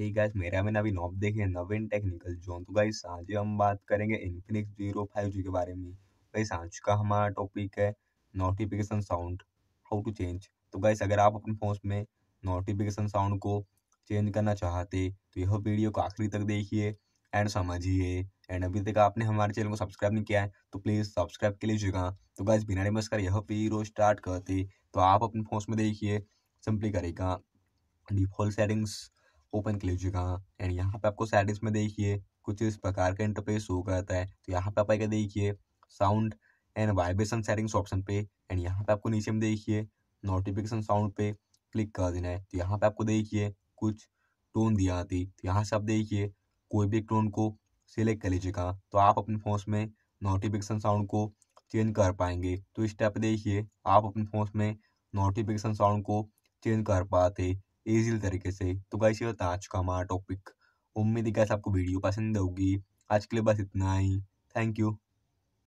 hey guys मेरा मैंने अभी नॉब देखे नवीन टेक्निकल जोन तो गाइस आज हम बात करेंगे इन्फिनिक्स जीरो फाइव जी के बारे में गाइस आज का हमारा टॉपिक है notification sound how to change तो गाइस अगर आप अपने फोन में नोटिफिकेशन साउंड को चेंज करना चाहते तो यह वीडियो को आखिरी तक देखिए एंड समझिए एंड अभी तक आपने हमारे चैनल को सब्सक्राइब नहीं किया है तो प्लीज़ सब्सक्राइब के लिए जुगा तो गाइस बिना नमस्कार यह वीडियो स्टार्ट करते तो आप अपने फोन में देखिए सिंपली करेगा डिफॉल्ट सेटिंग्स ओपन कर लीजिएगा एंड यहाँ पे आपको सेटिंग्स में देखिए कुछ इस प्रकार का इंटरफेस शो करता है तो यहाँ पे आप आएगा देखिए sound and vibration settings option पे एंड यहाँ पे आपको नीचे में देखिए नोटिफिकेशन साउंड पे क्लिक कर देना है तो यहाँ पे आपको देखिए कुछ टोन दिया आती तो यहाँ से आप देखिए कोई भी टोन को सिलेक्ट कर लीजिएगा तो आप अपने फोन में नोटिफिकेशन साउंड को चेंज कर पाएंगे तो इस टाइप देखिए आप अपने फोन में नोटिफिकेशन साउंड को चेंज कर पाते ईजी तरीके से तो गाइस ये है आज का हमारा टॉपिक उम्मीद है कैसे आपको वीडियो पसंद होगी आज के लिए बस इतना ही थैंक यू